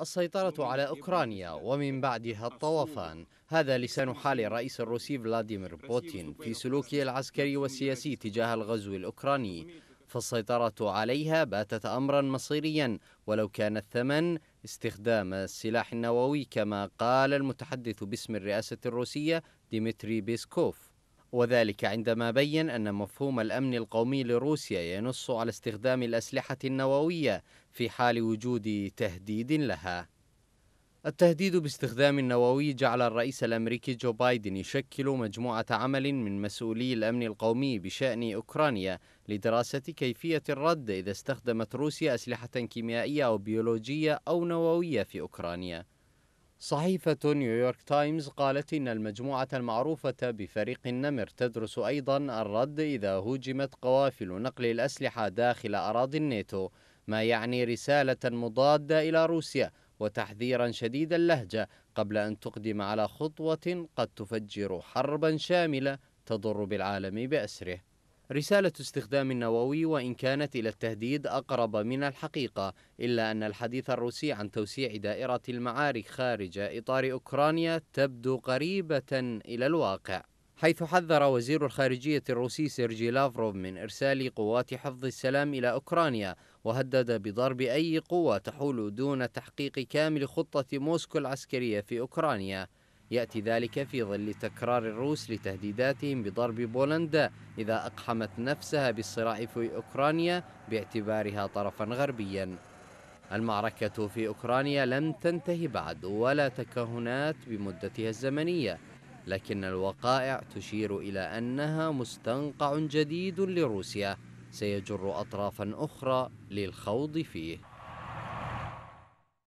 السيطرة على أوكرانيا ومن بعدها الطوفان هذا لسان حال الرئيس الروسي فلاديمير بوتين في سلوكه العسكري والسياسي تجاه الغزو الأوكراني فالسيطرة عليها باتت أمرا مصيريا ولو كان الثمن استخدام السلاح النووي كما قال المتحدث باسم الرئاسة الروسية ديمتري بيسكوف وذلك عندما بين أن مفهوم الأمن القومي لروسيا ينص على استخدام الأسلحة النووية في حال وجود تهديد لها. التهديد باستخدام النووي جعل الرئيس الامريكي جو بايدن يشكل مجموعه عمل من مسؤولي الامن القومي بشان اوكرانيا لدراسه كيفيه الرد اذا استخدمت روسيا اسلحه كيميائيه او بيولوجيه او نوويه في اوكرانيا صحيفة نيويورك تايمز قالت إن المجموعة المعروفة بفريق النمر تدرس أيضا الرد إذا هوجمت قوافل نقل الأسلحة داخل أراضي الناتو ما يعني رسالة مضادة إلى روسيا وتحذيرا شديد اللهجة قبل أن تقدم على خطوة قد تفجر حربا شاملة تضر بالعالم بأسره رسالة استخدام النووي وإن كانت إلى التهديد أقرب من الحقيقة إلا أن الحديث الروسي عن توسيع دائرة المعارك خارج إطار أوكرانيا تبدو قريبة إلى الواقع حيث حذر وزير الخارجية الروسي سيرجي لافروف من إرسال قوات حفظ السلام إلى أوكرانيا وهدد بضرب أي قوة تحول دون تحقيق كامل خطة موسكو العسكرية في أوكرانيا يأتي ذلك في ظل تكرار الروس لتهديداتهم بضرب بولندا إذا أقحمت نفسها بالصراع في أوكرانيا باعتبارها طرفا غربيا المعركة في أوكرانيا لم تنتهي بعد ولا تكهنات بمدتها الزمنية لكن الوقائع تشير إلى أنها مستنقع جديد لروسيا سيجر أطرافا أخرى للخوض فيه